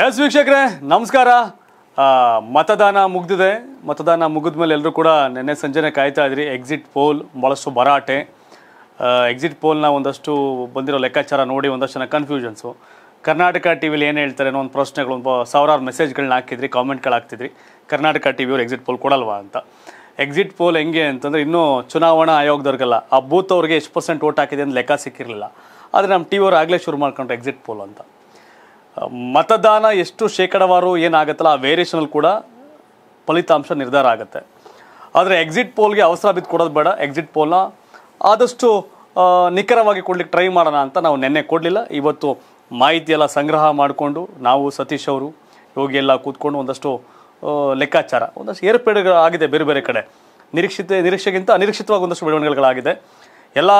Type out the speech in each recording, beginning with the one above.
S ವೀಕ್ಷಕರೇ ನಮಸ್ಕಾರ ಮತದಾನ ಮುಗಿದಿದೆ ಮತದಾನ ಮುಗಿದ ಮೇಲೆ ಎಲ್ಲರೂ ಕೂಡ ನಿನ್ನೆ ಸಂಜೆನೆ ಕಾಯ್ತಾ ಇದ್ರಿ ಎಕ್ಸಿಟ್ ಪೋಲ್ ಭಾಳಷ್ಟು ಭರಾಟೆ ಎಕ್ಸಿಟ್ ಪೋಲ್ನ ಒಂದಷ್ಟು ಬಂದಿರೋ ಲೆಕ್ಕಾಚಾರ ನೋಡಿ ಒಂದಷ್ಟು ಜನ ಕನ್ಫ್ಯೂಷನ್ಸು ಕರ್ನಾಟಕ ಟಿ ವಿಲಿ ಏನು ಹೇಳ್ತಾರೆ ಅನ್ನೋ ಒಂದು ಪ್ರಶ್ನೆಗಳು ಒಂದು ಸಾವಿರಾರು ಮೆಸೇಜ್ಗಳನ್ನ ಹಾಕಿದ್ರಿ ಕಾಮೆಂಟ್ಗಳು ಹಾಕ್ತಿದ್ರಿ ಕರ್ನಾಟಕ ಟಿ ವಿಯವ್ರು ಎಕ್ಸಿಟ್ ಪೋಲ್ ಕೊಡಲ್ವಾ ಅಂತ ಎಕ್ಸಿಟ್ ಪೋಲ್ ಹೆಂಗೆ ಅಂತಂದರೆ ಇನ್ನೂ ಚುನಾವಣಾ ಆಯೋಗದವ್ರಿಗೆಲ್ಲ ಆ ಬೂತ್ ಅವ್ರಿಗೆ ಎಷ್ಟು ಪರ್ಸೆಂಟ್ ವೋಟ್ ಹಾಕಿದೆ ಅಂತ ಲೆಕ್ಕ ಸಿಕ್ಕಿರಲಿಲ್ಲ ಆದರೆ ನಮ್ಮ ಟಿ ಆಗಲೇ ಶುರು ಮಾಡ್ಕೊಂಡ್ರು ಎಕ್ಸಿಟ್ ಪೋಲ್ ಅಂತ ಮತದಾನ ಎಷ್ಟು ಶೇಕಡವಾರು ಏನಾಗುತ್ತಲ್ಲ ಆ ವೇರಿಯೇಷನಲ್ಲಿ ಕೂಡ ಫಲಿತಾಂಶ ನಿರ್ಧಾರ ಆಗುತ್ತೆ ಆದರೆ ಎಕ್ಸಿಟ್ ಪೋಲ್ಗೆ ಅವಸರ ಬಿದ್ದು ಕೊಡೋದು ಬೇಡ ಎಕ್ಸಿಟ್ ಪೋಲ್ನ ಆದಷ್ಟು ನಿಖರವಾಗಿ ಕೊಡ್ಲಿಕ್ಕೆ ಟ್ರೈ ಮಾಡೋಣ ಅಂತ ನಾವು ನೆನ್ನೆ ಕೊಡಲಿಲ್ಲ ಇವತ್ತು ಮಾಹಿತಿಯೆಲ್ಲ ಸಂಗ್ರಹ ಮಾಡಿಕೊಂಡು ನಾವು ಸತೀಶ್ ಅವರು ಯೋಗಿ ಎಲ್ಲ ಕೂತ್ಕೊಂಡು ಒಂದಷ್ಟು ಲೆಕ್ಕಾಚಾರ ಒಂದಷ್ಟು ಆಗಿದೆ ಬೇರೆ ಬೇರೆ ಕಡೆ ನಿರೀಕ್ಷಿತ ನಿರೀಕ್ಷೆಗಿಂತ ಅನಿರೀಕ್ಷಿತವಾಗಿ ಒಂದಷ್ಟು ಬೆಳವಣಿಗೆಗಳಾಗಿದೆ ಎಲ್ಲ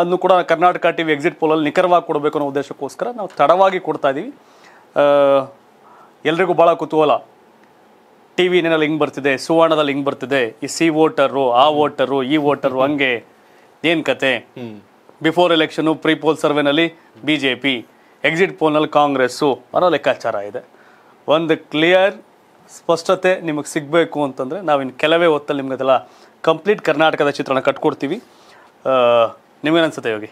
ಅನ್ನು ಕೂಡ ಕರ್ನಾಟಕ ಟಿ ವಿ ಎಕ್ಸಿಟ್ ಪೋಲಲ್ಲಿ ನಿಖರವಾಗಿ ಕೊಡಬೇಕು ಅನ್ನೋ ಉದ್ದೇಶಕ್ಕೋಸ್ಕರ ನಾವು ತಡವಾಗಿ ಕೊಡ್ತಾ ಇದ್ದೀವಿ ಎಲ್ರಿಗೂ ಭಾಳ ಕುತೂಹಲ ಟಿ ನಿನ್ನಲ್ಲಿ ಹಿಂಗೆ ಬರ್ತಿದೆ ಸುವರ್ಣದಲ್ಲಿ ಹಿಂಗೆ ಬರ್ತಿದೆ ಈ ಸಿ ವೋಟರು ಆ ವೋಟರು ಈ ವೋಟರು ಹಂಗೆ ಏನು ಕತೆ ಬಿಫೋರ್ ಎಲೆಕ್ಷನು ಪ್ರೀ ಪೋಲ್ ಸರ್ವೆನಲ್ಲಿ ಬಿ ಜೆ ಪಿ ಎಕ್ಸಿಟ್ ಪೋಲ್ನಲ್ಲಿ ಕಾಂಗ್ರೆಸ್ಸು ಅನ್ನೋ ಲೆಕ್ಕಾಚಾರ ಇದೆ ಒಂದು ಕ್ಲಿಯರ್ ಸ್ಪಷ್ಟತೆ ನಿಮಗೆ ಸಿಗಬೇಕು ಅಂತಂದರೆ ನಾವಿನ್ನು ಕೆಲವೇ ಹೊತ್ತಲ್ಲಿ ನಿಮಗದೆಲ್ಲ ಕಂಪ್ಲೀಟ್ ಕರ್ನಾಟಕದ ಚಿತ್ರಣ ಕಟ್ಕೊಡ್ತೀವಿ ಅನ್ಸುತ್ತೆ ಯೋಗಿ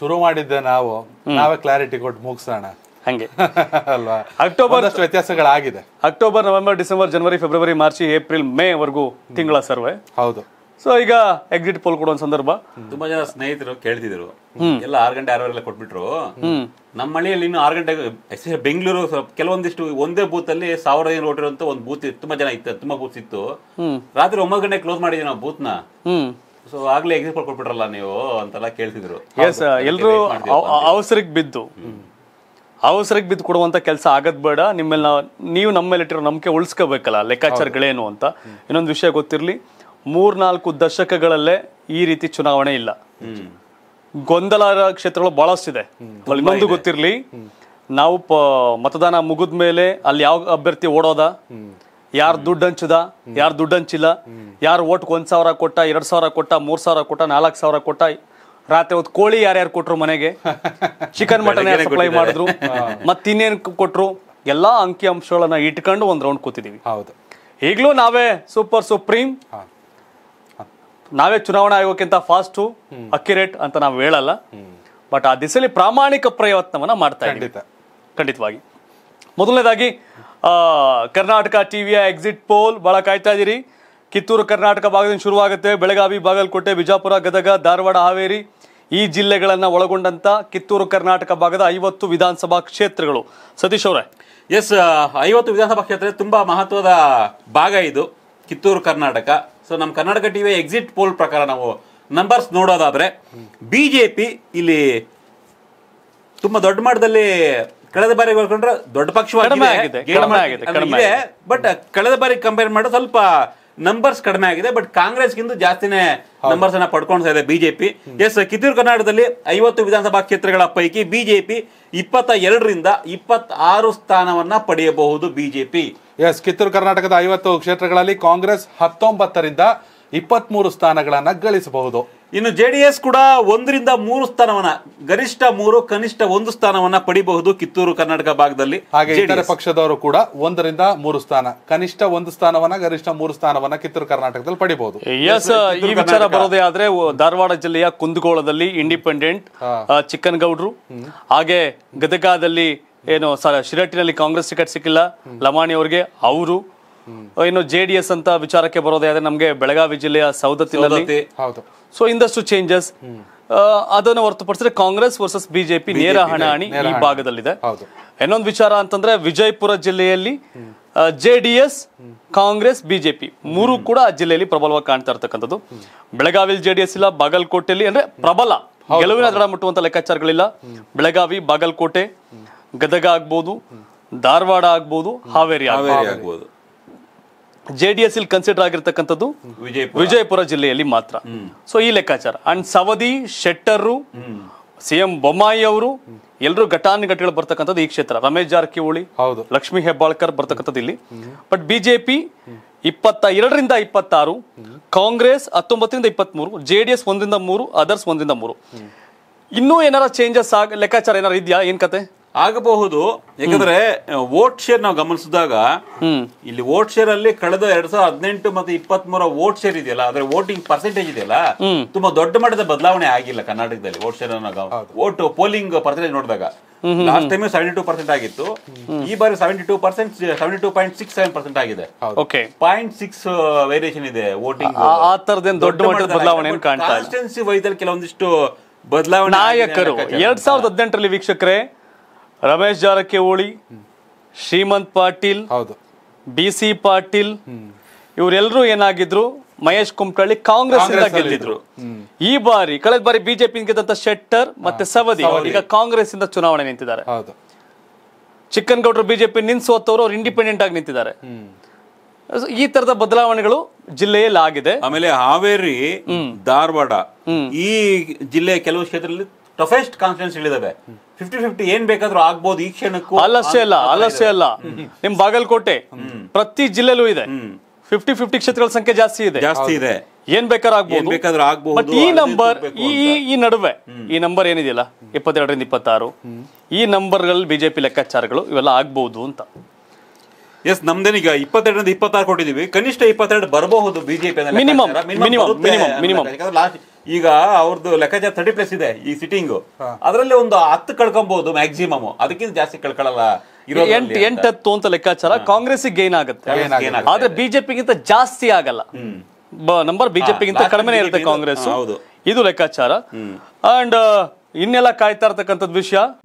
ಶುರು ಮಾಡಿದ್ದೆ ನಾವು ನಾವೇ ಕ್ಲಾರಿಟಿ ಕೊಟ್ಟು ಮುಗಿಸೋಣ ಹಂಗೆ ಅಲ್ವಾ ಅಕ್ಟೋಬರ್ ವ್ಯತ್ಯಾಸಗಳಾಗಿದೆ ಅಕ್ಟೋಬರ್ ನವೆಂಬರ್ ಡಿಸೆಂಬರ್ ಜನವರಿ ಫೆಬ್ರವರಿ ಮಾರ್ಚ್ ಏಪ್ರಿಲ್ ಮೇ ವರೆಗೂ ತಿಂಗಳ ಸರ್ವೆ ಹೌದು ಸೊ ಈಗ ಎಕ್ಸಿಟ್ ಪೋಲ್ ಕೊಡುವ ಸಂದರ್ಭ ತುಂಬಾ ಜನ ಸ್ನೇಹಿತರು ಕೇಳ್ತಿದ್ರು ಎಲ್ಲ ಆರು ಗಂಟೆ ಗಂಟೆ ಕೊಟ್ಬಿಟ್ರು ನಮ್ಮ ಮನೆಯಲ್ಲಿ ಇನ್ನು ಆರು ಗಂಟೆ ಬೆಂಗಳೂರು ಕೆಲವೊಂದಿಷ್ಟು ಒಂದೇ ಬೂತ್ ಅಲ್ಲಿ ಸಾವಿರದ ಏನು ಓಟಿರುವಂತ ಒಂದ್ ಬೂತ್ ತುಂಬಾ ಜನ ಇತ್ತು ತುಂಬಾ ಬೂತ್ ಇತ್ತು ರಾತ್ರಿ ಒಂಬತ್ತು ಗಂಟೆ ಕ್ಲೋಸ್ ಮಾಡಿದ್ವಿ ನಾವು ಬೂತ್ ಸೊ ಆಗ್ಲೇ ಎಕ್ಸಿಟ್ ಪೋಲ್ ಕೊಟ್ಬಿಟ್ರಲ್ಲ ನೀವು ಅಂತೆಲ್ಲ ಕೇಳ್ತಿದ್ರು ಎಲ್ರು ಅವಸರಕ್ಕೆ ಬಿದ್ದು ಅವಸರಕ್ಕೆ ಬಿದ್ದು ಕೊಡುವಂತ ಕೆಲಸ ಆಗದ್ ಬೇಡ ನಿಮ್ಮೆಲ್ಲ ನೀವು ನಮ್ಮ ಮೇಲೆ ಇಟ್ಟಿರೋ ನಂಬಿಕೆ ಉಳಿಸ್ಕೋಬೇಕಲ್ಲ ಲೆಕ್ಕಾಚಾರಗಳೇನು ಅಂತ ಇನ್ನೊಂದು ವಿಷಯ ಗೊತ್ತಿರಲಿ ಮೂರ್ನಾಲ್ಕು ದಶಕಗಳಲ್ಲೇ ಈ ರೀತಿ ಚುನಾವಣೆ ಇಲ್ಲ ಗೊಂದಲ ಕ್ಷೇತ್ರಗಳು ಬಹಳಷ್ಟಿದೆ ಇನ್ನೊಂದು ಗೊತ್ತಿರಲಿ ನಾವು ಪ ಮತದಾನ ಮುಗಿದ ಮೇಲೆ ಅಲ್ಲಿ ಯಾವ ಅಭ್ಯರ್ಥಿ ಓಡೋದ ಯಾರು ದುಡ್ಡು ಹಂಚದ ಯಾರು ದುಡ್ಡು ಹಂಚಿಲ್ಲ ಯಾರು ಓಟ್ಗೆ ಒಂದು ಸಾವಿರ ಕೊಟ್ಟ ಎರಡು ಸಾವಿರ ಕೊಟ್ಟ ಮೂರು ಸಾವಿರ ಕೊಟ್ಟ ನಾಲ್ಕು ಸಾವಿರ ಕೊಟ್ಟ ರಾತ್ರಿ ಹೊತ್ತು ಕೋಳಿ ಯಾರ್ಯಾರು ಕೊಟ್ರು ಮನೆಗೆ ಚಿಕನ್ ಮಟನ್ ಸಪ್ಲೈ ಮಾಡಿದ್ರು ಇನ್ನೇನು ಕೊಟ್ರು ಎಲ್ಲಾ ಅಂಕಿ ಅಂಶಗಳನ್ನ ಇಟ್ಕೊಂಡು ಒಂದ್ ರೌಂಡ್ ಕೂತಿದೀವಿ ಹೌದು ಈಗಲೂ ನಾವೇ ಸೂಪರ್ ಸುಪ್ರೀಂ ನಾವೇ ಚುನಾವಣಾ ಆಯೋಗಕ್ಕಿಂತ ಫಾಸ್ಟ್ ಅಕ್ಯುರೇಟ್ ಅಂತ ನಾವು ಹೇಳಲ್ಲ ಬಟ್ ಆ ದಿಸಲಿ ಪ್ರಾಮಾಣಿಕ ಪ್ರಯತ್ನವನ್ನ ಮಾಡ್ತಾ ಇದ್ದೀವಿ ಖಂಡಿತವಾಗಿ ಮೊದಲನೇದಾಗಿ ಕರ್ನಾಟಕ ಟಿವಿಯ ಎಕ್ಸಿಟ್ ಪೋಲ್ ಬಹಳ ಕಾಯ್ತಾ ಇದ್ದೀರಿ ಕಿತ್ತೂರು ಕರ್ನಾಟಕ ಭಾಗದಿಂದ ಶುರುವಾಗುತ್ತೆ ಬೆಳಗಾವಿ ಬಾಗಲಕೋಟೆ ಬಿಜಾಪುರ ಗದಗ ಧಾರವಾಡ ಹಾವೇರಿ ಈ ಜಿಲ್ಲೆಗಳನ್ನು ಒಳಗೊಂಡಂತ ಕಿತ್ತೂರು ಕರ್ನಾಟಕ ಭಾಗದ ಐವತ್ತು ವಿಧಾನಸಭಾ ಕ್ಷೇತ್ರಗಳು ಸತೀಶ್ ಅವರೇ ಎಸ್ ಐವತ್ತು ವಿಧಾನಸಭಾ ಕ್ಷೇತ್ರ ತುಂಬಾ ಮಹತ್ವದ ಭಾಗ ಇದು ಕಿತ್ತೂರು ಕರ್ನಾಟಕ ಸೊ ನಮ್ಮ ಕರ್ನಾಟಕ ಟಿ ಎಕ್ಸಿಟ್ ಪೋಲ್ ಪ್ರಕಾರ ನಾವು ನಂಬರ್ಸ್ ನೋಡೋದಾದ್ರೆ ಬಿಜೆಪಿ ಇಲ್ಲಿ ತುಂಬಾ ದೊಡ್ಡ ಮಟ್ಟದಲ್ಲಿ ಕಳೆದ ಬಾರಿ ಹೋಲ್ಕೊಂಡ್ರೆ ದೊಡ್ಡ ಪಕ್ಷವಾಗಿದೆ ಬಟ್ ಕಳೆದ ಬಾರಿ ಕಂಪೇರ್ ಮಾಡೋ ಸ್ವಲ್ಪ ನಂಬರ್ಸ್ ಕಡಿಮೆ ಆಗಿದೆ ಬಟ್ ಕಾಂಗ್ರೆಸ್ ಜಾಸ್ತಿನೇ ನಂಬರ್ಸ್ ಅನ್ನ ಪಡ್ಕೊಳ್ತಾ ಇದೆ ಬಿಜೆಪಿ ಎಸ್ ಕಿತ್ತೂರು ಕರ್ನಾಟಕದಲ್ಲಿ ಐವತ್ತು ವಿಧಾನಸಭಾ ಕ್ಷೇತ್ರಗಳ ಪೈಕಿ ಬಿಜೆಪಿ ಇಪ್ಪತ್ತ ಎರಡರಿಂದ ಆರು ಸ್ಥಾನವನ್ನ ಪಡೆಯಬಹುದು ಬಿಜೆಪಿ ಎಸ್ ಕಿತ್ತೂರು ಕರ್ನಾಟಕದ ಐವತ್ತು ಕ್ಷೇತ್ರಗಳಲ್ಲಿ ಕಾಂಗ್ರೆಸ್ ಹತ್ತೊಂಬತ್ತರಿಂದ ಮೂರು ಸ್ಥಾನಗಳನ್ನು ಗಳಿಸಬಹುದು ಇನ್ನು ಜೆ ಡಿ ಎಸ್ ಕೂಡ ಒಂದರಿಂದ ಮೂರು ಸ್ಥಾನವನ್ನ ಗರಿಷ್ಠ ಮೂರು ಕನಿಷ್ಠ ಒಂದು ಸ್ಥಾನವನ್ನ ಪಡಿಬಹುದು ಕಿತ್ತೂರು ಕರ್ನಾಟಕ ಭಾಗದಲ್ಲಿ ಹಾಗೆ ಇತರ ಪಕ್ಷದವರು ಕೂಡ ಒಂದರಿಂದ ಮೂರು ಸ್ಥಾನ ಕನಿಷ್ಠ ಒಂದು ಸ್ಥಾನವನ್ನ ಗರಿಷ್ಠ ಮೂರು ಸ್ಥಾನವನ್ನ ಕಿತ್ತೂರು ಕರ್ನಾಟಕದಲ್ಲಿ ಪಡಿಬಹುದು ಈ ವಿಚಾರ ಬರೋದೇ ಆದ್ರೆ ಧಾರವಾಡ ಜಿಲ್ಲೆಯ ಕುಂದಗೋಳದಲ್ಲಿ ಇಂಡಿಪೆಂಡೆಂಟ್ ಚಿಕ್ಕನ್ ಗೌಡ್ರು ಹಾಗೆ ಗದಗದಲ್ಲಿ ಏನು ಶಿರಟ್ಟಿನಲ್ಲಿ ಕಾಂಗ್ರೆಸ್ ಟಿಕೆಟ್ ಸಿಕ್ಕಿಲ್ಲ ಲಮಾಣಿ ಅವರಿಗೆ ಅವರು ಇನ್ನು ಜೆ ಡಿ ಎಸ್ ಅಂತ ವಿಚಾರಕ್ಕೆ ಬರೋದೇ ಆದ್ರೆ ನಮಗೆ ಬೆಳಗಾವಿ ಜಿಲ್ಲೆಯ ಸೌದತ್ತಿನಲ್ಲಿ ಸೊ ಇಂದಷ್ಟು ಚೇಂಜಸ್ ಅದನ್ನು ಹೊರತುಪಡಿಸಿದ್ರೆ ಕಾಂಗ್ರೆಸ್ ವರ್ಸಸ್ ಬಿಜೆಪಿ ನೇರ ಹಣಾಹಣಿ ಈ ಭಾಗದಲ್ಲಿದೆ ಇನ್ನೊಂದು ವಿಚಾರ ಅಂತಂದ್ರೆ ವಿಜಯಪುರ ಜಿಲ್ಲೆಯಲ್ಲಿ J D S Congress BJP ಮೂರು ಕೂಡ ಆ ಜಿಲ್ಲೆಯಲ್ಲಿ ಪ್ರಬಲವಾಗಿ ಕಾಣ್ತಾ ಇರ್ತಕ್ಕಂಥದ್ದು ಬೆಳಗಾವಿಯಲ್ಲಿ ಜೆ ಡಿ ಎಸ್ ಇಲ್ಲ ಬಾಗಲಕೋಟೆಯಲ್ಲಿ ಅಂದ್ರೆ ಪ್ರಬಲ ಗೆಲುವಿನ ದಡ ಮುಟ್ಟುವಂತ ಲೆಕ್ಕಾಚಾರಗಳಿಲ್ಲ ಬೆಳಗಾವಿ ಬಾಗಲಕೋಟೆ ಗದಗ ಆಗ್ಬೋದು ಧಾರವಾಡ ಆಗ್ಬೋದು ಹಾವೇರಿ ಆಗ್ಬೋದು ಜೆ ಡಿ ಎಸ್ ಇಲ್ಲಿ ಕನ್ಸಿಡರ್ ಆಗಿರ್ತಕ್ಕಂಥದ್ದು ವಿಜಯಪುರ ಜಿಲ್ಲೆಯಲ್ಲಿ ಮಾತ್ರ ಸೊ ಈ ಲೆಕ್ಕಾಚಾರ ಅಂಡ್ ಸವದಿ ಶೆಟ್ಟರು ಸಿ ಎಂ ಬೊಮ್ಮಾಯಿ ಅವರು ಎಲ್ಲರೂ ಘಟಾನುಘಟಿಗಳು ಬರ್ತಕ್ಕಂಥದ್ದು ಈ ಕ್ಷೇತ್ರ ರಮೇಶ್ ಜಾರಕಿಹೊಳಿ ಹೌದು ಲಕ್ಷ್ಮೀ ಹೆಬ್ಬಾಳ್ಕರ್ ಬರ್ತಕ್ಕಂಥದ್ದು ಇಲ್ಲಿ ಬಟ್ ಬಿಜೆಪಿ ಇಪ್ಪತ್ತ ಎರಡರಿಂದ ಇಪ್ಪತ್ತಾರು ಕಾಂಗ್ರೆಸ್ ಹತ್ತೊಂಬತ್ತರಿಂದ ಇಪ್ಪತ್ತ್ ಮೂರು ಜೆ ಡಿ ಎಸ್ ಒಂದರಿಂದ ಮೂರು ಅದರ್ಸ್ ಒಂದರಿಂದ ಮೂರು ಇನ್ನೂ ಏನಾರ ಚೇಂಜಸ್ ಆಗ ಲೆಕ್ಕಾಚಾರ ಏನಾರ ಇದೆಯಾ ಏನ್ ಕತೆ ಆಗಬಹುದು ಯಾಕಂದ್ರೆ ವೋಟ್ ಶೇರ್ ನಾವು ಗಮನಿಸಿದಾಗ ಇಲ್ಲಿ ವೋಟ್ ಶೇರ್ ಅಲ್ಲಿ ಕಳೆದ ಎರಡ್ ಸಾವಿರದ ಹದಿನೆಂಟು ಮತ್ತೆ ಇಪ್ಪತ್ತ್ ಮೂರ ವೋಟ್ ಶೇರ್ ಇದೆಯಲ್ಲ ಅಂದ್ರೆ ವೋಟಿಂಗ್ ಪರ್ಸೆಂಟೇಜ್ ಇದೆಯಲ್ಲ ತುಂಬಾ ದೊಡ್ಡ ಮಟ್ಟದ ಬದಲಾವಣೆ ಆಗಿಲ್ಲ ಕರ್ನಾಟಕದಲ್ಲಿ vote share vote polling percentage ನೋಡಿದಾಗ last time seventy two percent ಆಗಿತ್ತು ಈ ಬಾರಿ seventy two percent seventy two point six seven percent ಆಗಿದೆ ಪಾಯಿಂಟ್ ಸಿಕ್ಸ್ ವೇರಿಯೇಷನ್ ಇದೆ ವೋಟಿಂಗ್ ಆ ತರದೇನು ದೊಡ್ಡ ಮಟ್ಟದ ಬದಲಾವಣೆ ಕಾನ್ಸ್ಟೆನ್ಸಿ ವೈದ್ಯರು ಕೆಲವೊಂದಿಷ್ಟು ಬದಲಾವಣೆ ನಾಯಕರು ಎರಡ್ ಸಾವಿರದ ಹದಿನೆಂಟರಲ್ಲಿ ವೀಕ್ಷಕರೇ ರಮೇಶ್ ಜಾರಕಿಹೊಳಿ ಶ್ರೀಮಂತ್ ಪಾಟೀಲ್ ಹೌದು ಬಿ ಸಿ ಪಾಟೀಲ್ ಇವರೆಲ್ಲರೂ ಏನಾಗಿದ್ರು ಮಹೇಶ್ ಕುಮಟಳ್ಳಿ ಕಾಂಗ್ರೆಸ್ ಗೆದ್ದಿದ್ರು ಈ ಬಾರಿ ಕಳೆದ ಬಾರಿ ಬಿಜೆಪಿ ಗೆದ್ದಂತ ಶೆಟ್ಟರ್ ಮತ್ತೆ ಸವದಿ ಈಗ ಕಾಂಗ್ರೆಸ್ ಇಂದ ಚುನಾವಣೆ ನಿಂತಿದ್ದಾರೆ ಚಿಕ್ಕನ್ ಬಿಜೆಪಿ ನಿನ್ ಸೋತವರು ಅವ್ರು ಇಂಡಿಪೆಂಡೆಂಟ್ ಆಗಿ ನಿಂತಿದ್ದಾರೆ ಈ ತರದ ಬದಲಾವಣೆಗಳು ಜಿಲ್ಲೆಯಲ್ಲಿ ಆಗಿದೆ ಆಮೇಲೆ ಹಾವೇರಿ ಧಾರವಾಡ ಈ ಜಿಲ್ಲೆಯ ಕೆಲವು ಕ್ಷೇತ್ರದಲ್ಲಿ ಟಫೆಸ್ಟ್ ಕಾನ್ಸ್ಟೆನ್ಸ್ ಇಳಿದಾವೆ ಫಿಫ್ಟಿ ಫಿಫ್ಟಿ ಏನ್ ಬೇಕಾದ್ರೂ ಆಗ್ಬೋದು ಈ ಕ್ಷಣಕ್ಕೂ ಅಲಸ್ಯ ಅಲ್ಲ ಅಲಸ್ಯ ಅಲ್ಲ ನಿಮ್ ಬಾಗಲಕೋಟೆ ಪ್ರತಿ ಜಿಲ್ಲೆಲ್ಲೂ ಇದೆ ಫಿಫ್ಟಿ ಫಿಫ್ಟಿ ಕ್ಷೇತ್ರಗಳ ಸಂಖ್ಯೆ ಜಾಸ್ತಿ ಇದೆ ಜಾಸ್ತಿ ಇದೆ ಏನ್ ಬೇಕಾದ್ರೂ ಆಗ್ಬೋದು ಬೇಕಾದ್ರೂ ಆಗ್ಬೋದು ಬಟ್ ಈ ನಂಬರ್ ಈ ಈ ನಡುವೆ ಈ ನಂಬರ್ ಏನಿದೆಯಲ್ಲ ಇಪ್ಪತ್ತೆರಡರಿಂದ ಇಪ್ಪತ್ತಾರು ಈ ನಂಬರ್ಗಳಲ್ಲಿ ಬಿಜೆಪಿ ಲೆಕ್ಕಾಚಾರಗಳು ಇವೆಲ್ಲ ಆಗ್ಬಹುದು ಅಂತ ಎಸ್ ನಮ್ದೇನೀಗ ಇಪ್ಪತ್ತೆರಡರಿಂದ ಇಪ್ಪತ್ತಾರು ಕೊಟ್ಟಿದೀವಿ ಕನಿಷ್ಠ ಇಪ್ಪತ್ತೆರಡು ಬರಬಹುದು BJP minimum minimum minimum minimum ಈಗ ಅವ್ರದ್ದು ಲೆಕ್ಕಾಚಾರ ತರ್ಟಿ ಪ್ಲಸ್ ಇದೆ ಈ ಸಿಟ್ಟಿಂಗು ಅದರಲ್ಲಿ ಒಂದು ಹತ್ತು ಕಳ್ಕೊಬಹುದು ಮ್ಯಾಕ್ಸಿಮಮ್ ಅದಕ್ಕಿಂತ ಜಾಸ್ತಿ ಕಳ್ಕೊಳ್ಳಲ್ಲ ಎಂಟು ಎಂಟತ್ತು ಅಂತ ಲೆಕ್ಕಾಚಾರ ಕಾಂಗ್ರೆಸ್ ಗೇನ್ ಆಗುತ್ತೆ ಆದ್ರೆ ಬಿಜೆಪಿಗಿಂತ ಜಾಸ್ತಿ ಆಗಲ್ಲ ನಂಬರ್ ಬಿಜೆಪಿಗಿಂತ ಕಡಿಮೆನೇ ಇರುತ್ತೆ ಕಾಂಗ್ರೆಸ್ ಇದು ಲೆಕ್ಕಾಚಾರ ಅಂಡ್ ಇನ್ನೆಲ್ಲ ಕಾಯ್ತಾ ಇರ್ತಕ್ಕಂಥದ್ದು ವಿಷಯ